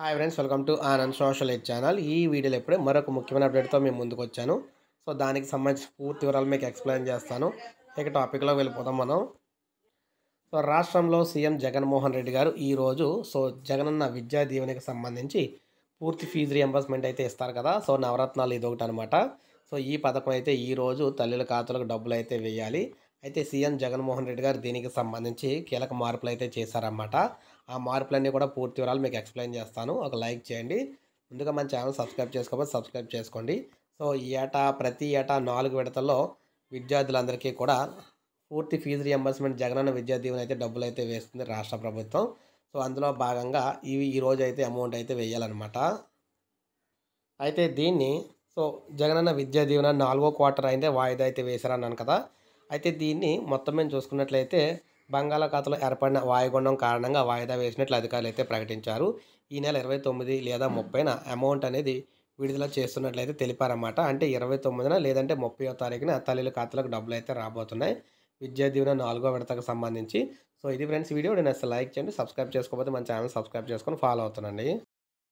hi friends welcome to Anand social eight channel ఈ వీడియోలో ఇప్పుడే మరొక ముఖ్యమైన అప్డేట్తో మేము ముందుకు వచ్చాను సో దానికి సంబంధించి పూర్తి వివరాలు మీకు ఎక్స్ప్లెయిన్ చేస్తాను ఇక టాపిక్లో వెళ్ళిపోతాం మనం సో రాష్ట్రంలో సీఎం జగన్మోహన్ రెడ్డి గారు ఈరోజు సో జగనన్న విద్యా దీవెనకి సంబంధించి పూర్తి ఫీజు రియంబర్స్మెంట్ అయితే ఇస్తారు కదా సో నవరత్నాలు ఇది ఒకటి అనమాట సో ఈ పథకం అయితే ఈరోజు తల్లుల ఖాతాలకు డబ్బులు అయితే వేయాలి అయితే సీఎం జగన్మోహన్ రెడ్డి గారు దీనికి సంబంధించి కీలక మార్పులు అయితే చేశారన్నమాట ఆ మార్పులన్నీ కూడా పూర్తి వివరాలు మీకు ఎక్స్ప్లెయిన్ చేస్తాను ఒక లైక్ చేయండి ముందుగా మన ఛానల్ సబ్స్క్రైబ్ చేసుకోకపోతే సబ్స్క్రైబ్ చేసుకోండి సో ఈ ఏటా ప్రతి ఏటా నాలుగు విడతల్లో విద్యార్థులందరికీ కూడా పూర్తి ఫీజు రియంబర్స్మెంట్ జగనన్న విద్యా దీవెన అయితే డబ్బులు అయితే వేస్తుంది రాష్ట్ర ప్రభుత్వం సో అందులో భాగంగా ఇవి ఈరోజు అయితే అమౌంట్ అయితే వేయాలన్నమాట అయితే దీన్ని సో జగనన్న విద్యా దీవెన నాలుగో క్వార్టర్ అయితే వాయిదా అయితే వేశారన్నాను కదా అయితే దీన్ని మొత్తం మేము చూసుకున్నట్లయితే బంగాళాఖాతంలో ఏర్పడిన వాయుగుండం కారణంగా వాయిదా వేసినట్లు అధికారులు అయితే ప్రకటించారు ఈ నెల ఇరవై తొమ్మిది లేదా ముప్పైన అమౌంట్ అనేది విడుదల చేస్తున్నట్లయితే తెలిపారన్నమాట అంటే ఇరవై తొమ్మిదిన లేదంటే ముప్పై తారీఖున తల్లిల ఖాతాలకు డబ్బులు అయితే రాబోతున్నాయి విద్యా దీవెన నాలుగో విడతకు సంబంధించి సో ఇది ఫ్రెండ్స్ వీడియో నేను అసలు లైక్ చేయండి సబ్స్క్రైబ్ చేసుకోకపోతే మన ఛానల్ సబ్స్క్రైబ్ చేసుకొని ఫాలో అవుతానండి